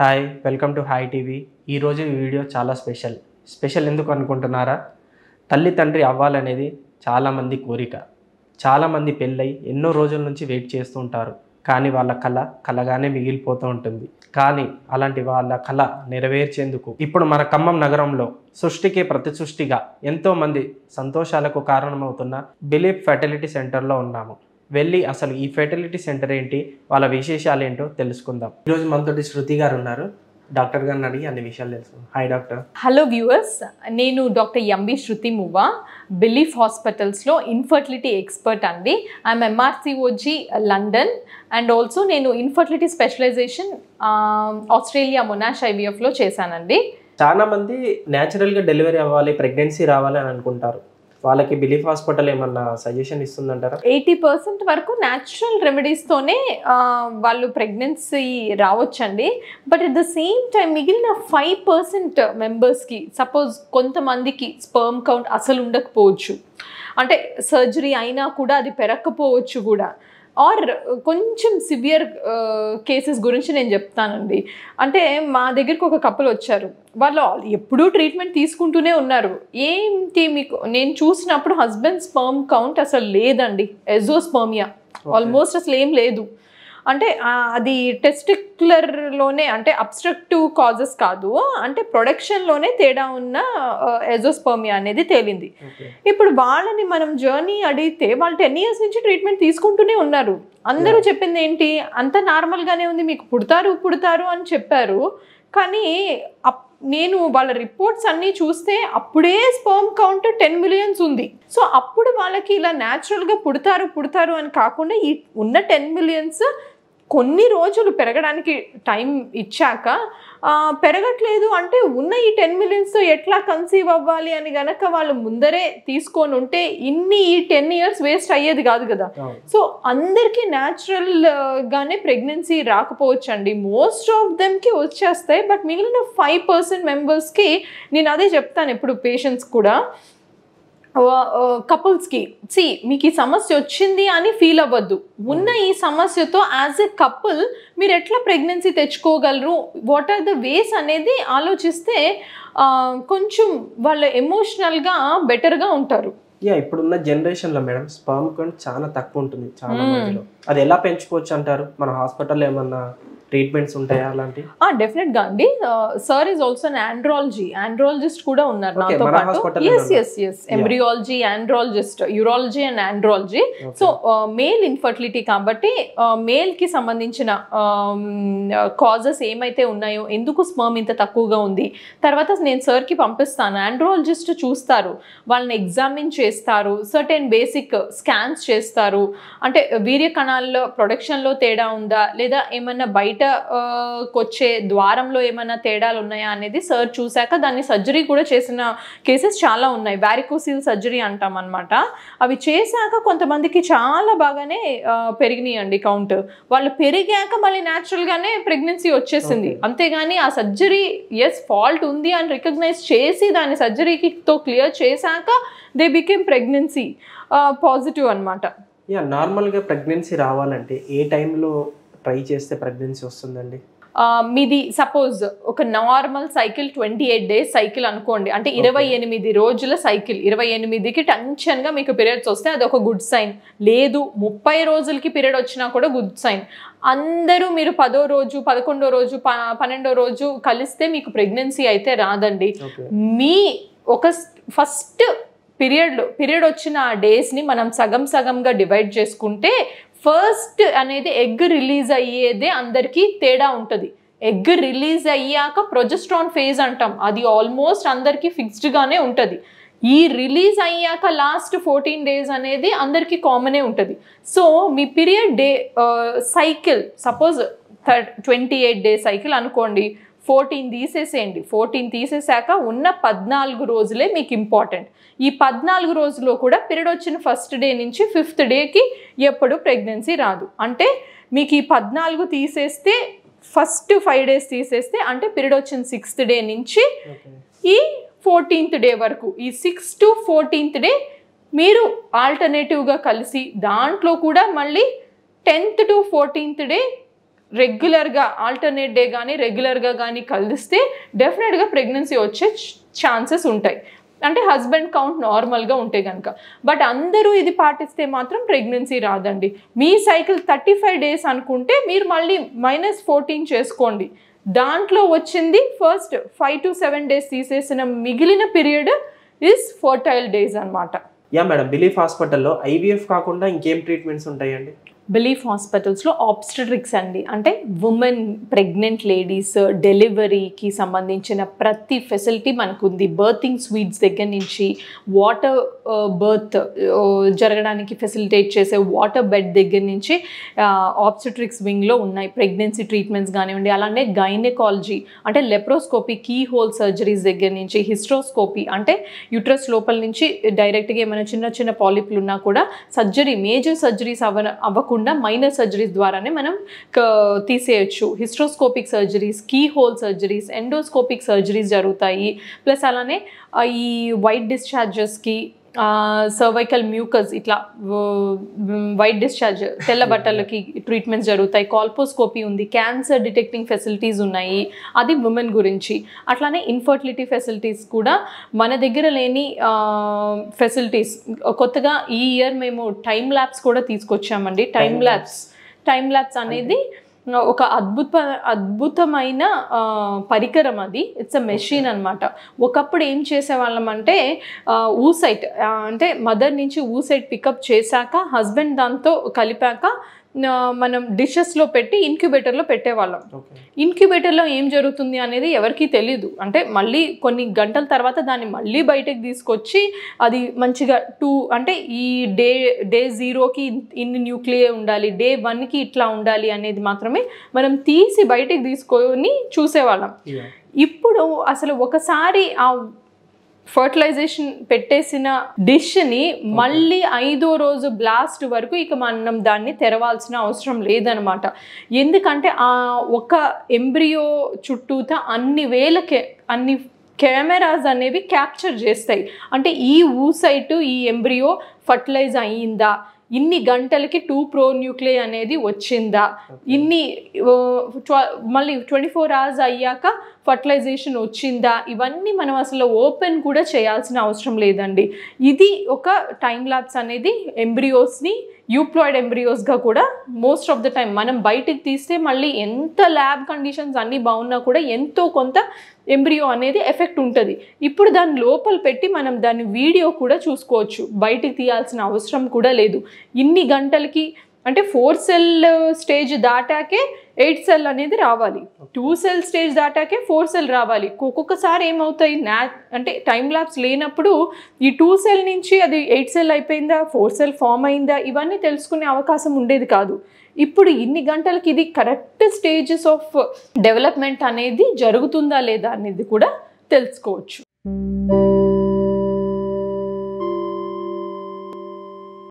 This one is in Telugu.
hi welcome to hi TV ఈరోజు ఈ వీడియో చాలా స్పెషల్ స్పెషల్ ఎందుకు అనుకుంటున్నారా తల్లి తండ్రి అవ్వాలనేది చాలామంది కోరిక చాలామంది పెళ్ళై ఎన్నో రోజుల నుంచి వెయిట్ చేస్తూ ఉంటారు కానీ వాళ్ళ కళ కళగానే మిగిలిపోతూ ఉంటుంది కానీ అలాంటి వాళ్ళ కళ నెరవేర్చేందుకు ఇప్పుడు మన ఖమ్మం నగరంలో సృష్టికి ప్రతి సృష్టిగా ఎంతోమంది సంతోషాలకు కారణమవుతున్న బిలీఫ్ ఫెర్టిలిటీ సెంటర్లో ఉన్నాము వెళ్ళి అసలు ఈ ఫెర్టిలిటీ సెంటర్ ఏంటి వాళ్ళ విశేషాలు ఏంటో తెలుసుకుందాం ఈరోజు మనతోటి శృతి గారు ఉన్నారు డాక్టర్ గారిని అడిగి అన్ని విషయాలు తెలుసు హాయ్ డాక్టర్ హలో వ్యూవర్స్ నేను doctor MB Shruti Muvva Belief హాస్పిటల్స్లో ఇన్ఫర్టిలిటీ ఎక్స్పర్ట్ అండి I'm MRCOG London and also నేను ఇన్ఫర్టిలిటీ స్పెషలైజేషన్ ఆస్ట్రేలియా మొనాష్ ఐవీఎఫ్లో చేశానండి చాలా మంది నేచురల్గా డెలివరీ అవ్వాలి ప్రెగ్నెన్సీ రావాలి అని అనుకుంటారు వాళ్ళకి బిలీఫ్ హాస్పిటల్ ఏమన్నా సజెషన్ ఇస్తుందంటారా ఎయిటీ పర్సెంట్ వరకు న్యాచురల్ రెమెడీస్తోనే వాళ్ళు ప్రెగ్నెన్సీ రావచ్చండి but at the same time మిగిలిన ఫైవ్ పర్సెంట్ మెంబర్స్కి సపోజ్ కొంతమందికి స్పర్మ్ కౌంట్ అసలు ఉండకపోవచ్చు అంటే సర్జరీ అయినా కూడా అది పెరగకపోవచ్చు కూడా ఆర్ కొంచెం సివియర్ కేసెస్ గురించి నేను చెప్తానండి అంటే మా దగ్గరికి ఒక కప్పులు వచ్చారు వాళ్ళు ఎప్పుడూ ట్రీట్మెంట్ తీసుకుంటూనే ఉన్నారు ఏంటి మీకు నేను చూసినప్పుడు హస్బెండ్ స్పర్మ్ కౌంట్ అసలు లేదండి ఎజోస్పర్మియా ఆల్మోస్ట్ అసలు ఏం లేదు అంటే అది టెస్టిక్యులర్లోనే అంటే అబ్స్ట్రక్టివ్ కాజెస్ కాదు అంటే ప్రొడక్షన్లోనే తేడా ఉన్న ఎజోస్పర్మియా అనేది తేలింది ఇప్పుడు వాళ్ళని మనం జర్నీ అడిగితే వాళ్ళు టెన్ ఇయర్స్ నుంచి ట్రీట్మెంట్ తీసుకుంటూనే ఉన్నారు అందరూ చెప్పింది ఏంటి అంత నార్మల్గానే ఉంది మీకు పుడతారు పుడతారు అని చెప్పారు కానీ అప్ నేను వాళ్ళ రిపోర్ట్స్ అన్నీ చూస్తే అప్పుడే స్పర్మ్ కౌంట్ టెన్ మిలియన్స్ ఉంది సో అప్పుడు వాళ్ళకి ఇలా న్యాచురల్గా పుడతారు పుడతారు అని కాకుండా ఈ ఉన్న టెన్ మిలియన్స్ కొన్ని రోజులు పెరగడానికి టైం ఇచ్చాక పెరగట్లేదు అంటే ఉన్న ఈ టెన్ మిలియన్స్తో ఎట్లా కన్సీవ్ అవ్వాలి అని గనక వాళ్ళు ముందరే తీసుకొని ఉంటే ఇన్ని ఈ టెన్ ఇయర్స్ వేస్ట్ అయ్యేది కాదు కదా సో అందరికీ న్యాచురల్గానే ప్రెగ్నెన్సీ రాకపోవచ్చు అండి మోస్ట్ ఆఫ్ దెమ్కి వచ్చేస్తాయి బట్ మిగిలిన ఫైవ్ పర్సెంట్ మెంబర్స్కి నేను అదే చెప్తాను ఎప్పుడు పేషెంట్స్ కూడా కపుల్స్కి సి మీకు ఈ సమస్య వచ్చింది అని ఫీల్ అవ్వద్దు ఉన్న ఈ సమస్యతో యాజ్ ఎ కపుల్ మీరు ఎట్లా ప్రెగ్నెన్సీ తెచ్చుకోగలరు వాట్ ఆర్ ద వేస్ అనేది ఆలోచిస్తే కొంచెం వాళ్ళు ఎమోషనల్గా బెటర్గా ఉంటారు యా ఇప్పుడున్న జనరేషన్లో మేడం స్పర్మ్ కౌంట్ చాలా తక్కువ ఉంటుంది చాలా మందిలో అది ఎలా పెంచుకోవచ్చు అంటారు మన హాస్పిటల్ ఏమన్నా ట్రీట్మెంట్స్ ఉంటాయా అలాంటి డెఫినెట్ గా అండి sir is also andrology andrologist కూడా ఉన్నారు నాతో పాటు yes yes yes embryology andrologist urology and andrology so male infertility కాబట్టి మేల్ కి సంబంధించిన కాజెస్ ఏమైతే ఉన్నాయో ఎందుకు స్మర్మ్ ఇంత తక్కువగా ఉంది తర్వాత నేను సార్ కి పంపిస్తాను ఆండ్రాలజిస్ట్ చూస్తారు వాళ్ళని ఎగ్జామిన్ చేస్తారు సర్టెన్ బేసిక్ స్కాన్స్ చేస్తారు అంటే వీర్య కణాల్లో ప్రొడక్షన్లో తేడా ఉందా లేదా ఏమన్నా బయట వచ్చే ద్వారంలో ఏమైనా తేడాలు ఉన్నాయా అనేది సార్ చూశాక దాన్ని సర్జరీ కూడా చేసిన కేసెస్ చాలా ఉన్నాయి వ్యారికోసిల్ సర్జరీ అంటాం అనమాట అవి చేశాక కొంతమందికి చాలా బాగానే పెరిగినాయి అండి కౌంట్ వాళ్ళు పెరిగాక మళ్ళీ న్యాచురల్గానే ప్రెగ్నెన్సీ వచ్చేసింది అంతేగాని ఆ సర్జరీ ఎస్ ఫాల్ట్ ఉంది అని రికగ్నైజ్ చేసి దాన్ని సర్జరీతో క్లియర్ చేశాక దే బికేమ్ ప్రెగ్నెన్సీ పాజిటివ్ అనమాట యా నార్మల్గా ప్రెగ్నెన్సీ రావాలంటే ఏ టైంలో ట్రై చేస్తే ప్రెగ్నెన్సీ వస్తుందండి మీది సపోజ్ ఒక normal cycle twenty eight days cycle అనుకోండి అంటే ఇరవై ఎనిమిది రోజుల సైకిల్ ఇరవై ఎనిమిదికి టెన్షన్గా మీకు పీరియడ్స్ వస్తే అది ఒక గుడ్ సైన్ లేదు ముప్పై రోజులకి పీరియడ్ వచ్చినా కూడా గుడ్ సైన్ అందరూ మీరు పదో రోజు పదకొండో రోజు పన్నెండో రోజు కలిస్తే మీకు ప్రెగ్నెన్సీ అయితే రాదండి మీ ఒక ఫస్ట్ పీరియడ్ పీరియడ్ వచ్చిన ఆ డేస్ని మనం సగం సగంగా డివైడ్ చేసుకుంటే ఫస్ట్ అనేది ఎగ్ రిలీజ్ అయ్యేదే అందరికీ తేడా ఉంటుంది ఎగ్ రిలీజ్ అయ్యాక ప్రొజెస్ట్రాన్ ఫేజ్ అంటాం అది ఆల్మోస్ట్ అందరికీ ఫిక్స్డ్గానే ఉంటుంది ఈ రిలీజ్ అయ్యాక లాస్ట్ ఫోర్టీన్ డేస్ అనేది అందరికీ కామనే ఉంటుంది సో మీ period day cycle suppose third twenty eight days cycle అనుకోండి ఫోర్టీన్ తీసేసేయండి ఫోర్టీన్ తీసేసాక ఉన్న పద్నాలుగు రోజులే మీకు ఇంపార్టెంట్ ఈ పద్నాలుగు రోజుల్లో కూడా పీరియడ్ వచ్చిన ఫస్ట్ డే నుంచి ఫిఫ్త్ డేకి ఎప్పుడు ప్రెగ్నెన్సీ రాదు అంటే మీకు ఈ పద్నాలుగు తీసేస్తే ఫస్ట్ ఫైవ్ డేస్ తీసేస్తే అంటే పీరియడ్ వచ్చిన సిక్స్త్ డే నుంచి ఈ ఫోర్టీన్త్ డే వరకు ఈ సిక్స్ టు ఫోర్టీన్త్ డే మీరు ఆల్టర్నేటివ్గా కలిసి దాంట్లో కూడా మళ్ళీ టెన్త్ టు ఫోర్టీన్త్ డే రెగ్యులర్గా ఆల్టర్నేట్ డే కానీ రెగ్యులర్గా కానీ కలిస్తే డెఫినెట్గా ప్రెగ్నెన్సీ వచ్చే ఛాన్సెస్ ఉంటాయి అంటే హస్బెండ్ కౌంట్ నార్మల్గా ఉంటే కనుక బట్ అందరూ ఇది పాటిస్తే మాత్రం ప్రెగ్నెన్సీ రాదండి మీ సైకిల్ థర్టీ ఫైవ్ డేస్ అనుకుంటే మీరు మళ్ళీ మైనస్ ఫోర్టీన్ చేసుకోండి దాంట్లో వచ్చింది first five to seven days తీసేసిన మిగిలిన పీరియడ్ ఇస్ ఫర్టైల్ డేస్ అనమాట యా మేడం బిలీఫ్ హాస్పిటల్లో ఐవీఎఫ్ కాకుండా ఇంకేం ట్రీట్మెంట్స్ ఉంటాయండి బిలీఫ్ హాస్పిటల్స్లో ఆబ్స్టెట్రిక్స్ అండి అంటే ఉమెన్ ప్రెగ్నెంట్ లేడీస్ డెలివరీకి సంబంధించిన ప్రతి ఫెసిలిటీ మనకు ఉంది బర్తింగ్ స్వీట్స్ దగ్గర నుంచి వాటర్ బర్త్ uh, uh, జరగడానికి ఫెసిలిటేట్ చేసే వాటర్ బెడ్ దగ్గర నుంచి ఆబ్స్టెట్రిక్స్ uh, వింగ్లో ఉన్నాయి ప్రెగ్నెన్సీ ట్రీట్మెంట్స్ కానివ్వండి అలానే గైనకాలజీ అంటే లెప్రోస్కోపీ కీ హోల్ సర్జరీస్ దగ్గర నుంచి హిస్ట్రోస్కోపీ అంటే యూట్రస్ లోపల నుంచి డైరెక్ట్గా ఏమైనా చిన్న చిన్న పాలిప్లు ఉన్నా కూడా సర్జరీ మేజర్ సర్జరీస్ అవ అవ్వకుండా కాకుండా మైనర్ సర్జరీస్ ద్వారానే మనం తీసేయచ్చు hysteroscopic surgeries keyhole surgeries endoscopic surgeries జరుగుతాయి ప్లస్ అలానే ఈ వైట్ డిశ్చార్జెస్కి సర్వైకల్ మ్యూకస్ ఇట్లా వైట్ డిశ్చార్జ్ తెల్ల బట్టలకి ట్రీట్మెంట్స్ జరుగుతాయి కాల్పోస్కోపీ ఉంది క్యాన్సర్ డిటెక్టింగ్ ఫెసిలిటీస్ ఉన్నాయి అది ఉమెన్ గురించి అట్లానే ఇన్ఫర్టిలిటీ ఫెసిలిటీస్ కూడా మన దగ్గర లేని ఫెసిలిటీస్ కొత్తగా ఈ ఇయర్ మేము టైం ల్యాబ్స్ కూడా తీసుకొచ్చామండి టైం ల్యాబ్స్ టైం ల్యాబ్స్ అనేది ఒక అద్భుత అద్భుతమైన పరికరం అది ఇట్స్ అ మెషిన్ అనమాట ఒకప్పుడు ఏం చేసేవాళ్ళం అంటే ఊసైట్ అంటే మదర్ నుంచి ఊసైట్ పికప్ చేశాక హస్బెండ్ దాంతో కలిపాక మనం డిషెస్లో పెట్టి ఇన్క్యుబేటర్లో పెట్టేవాళ్ళం ఇన్క్యుబేటర్లో ఏం జరుగుతుంది అనేది ఎవరికీ తెలియదు అంటే మళ్ళీ కొన్ని గంటల తర్వాత దాన్ని మళ్ళీ బయటకు తీసుకొచ్చి అది మంచిగా టూ అంటే ఈ డే డే జీరోకి ఇన్ని న్యూక్లియర్ ఉండాలి డే వన్కి ఇట్లా ఉండాలి అనేది మాత్రమే మనం తీసి బయటకు తీసుకొని చూసేవాళ్ళం ఇప్పుడు అసలు ఒకసారి ఆ ఫర్టిలైజేషన్ పెట్టేసిన డిష్ని మళ్ళీ ఐదో రోజు బ్లాస్ట్ వరకు ఇక మనం దాన్ని తెరవాల్సిన అవసరం లేదనమాట ఎందుకంటే ఆ ఒక ఎంబ్రియో చుట్టూత అన్ని వేల అన్ని కెమెరాస్ అనేవి క్యాప్చర్ చేస్తాయి అంటే ఈ ఊసైట్ ఈ ఎంబ్రియో ఫర్టిలైజ్ అయ్యిందా ఇన్ని గంటలకి టూ ప్రో న్యూక్లే అనేది వచ్చిందా ఇన్ని మళ్ళీ ట్వంటీ ఫోర్ అవర్స్ అయ్యాక ఫర్టిలైజేషన్ వచ్చిందా ఇవన్నీ మనం అసలు ఓపెన్ కూడా చేయాల్సిన అవసరం లేదండి ఇది ఒక టైం ల్యాబ్స్ అనేది ఎంబ్రియోస్ని యూప్లాయిడ్ ఎంబ్రియోస్గా కూడా మోస్ట్ ఆఫ్ ద టైం మనం బయటికి తీస్తే మళ్ళీ ఎంత ల్యాబ్ కండిషన్స్ అన్నీ బాగున్నా కూడా ఎంతో కొంత ఎంబ్రియో అనేది ఎఫెక్ట్ ఉంటుంది ఇప్పుడు దాని లోపల పెట్టి మనం దాని వీడియో కూడా చూసుకోవచ్చు బయటికి తీయాల్సిన అవసరం కూడా లేదు ఇన్ని గంటలకి అంటే ఫోర్ సెల్ స్టేజ్ దాటాకే ఎయిట్ సెల్ అనేది రావాలి టూ సెల్ స్టేజ్ దాటాకే ఫోర్ సెల్ రావాలి ఒక్కొక్కసారి ఏమవుతాయి నా అంటే టైం ల్యాబ్స్ లేనప్పుడు ఈ టూ సెల్ నుంచి అది ఎయిట్ సెల్ అయిపోయిందా ఫోర్ సెల్ ఫామ్ అయిందా ఇవన్నీ తెలుసుకునే అవకాశం ఉండేది కాదు ఇప్పుడు ఇన్ని గంటలకి ఇది కరెక్ట్ స్టేజెస్ ఆఫ్ డెవలప్మెంట్ అనేది జరుగుతుందా లేదా అనేది కూడా తెలుసుకోవచ్చు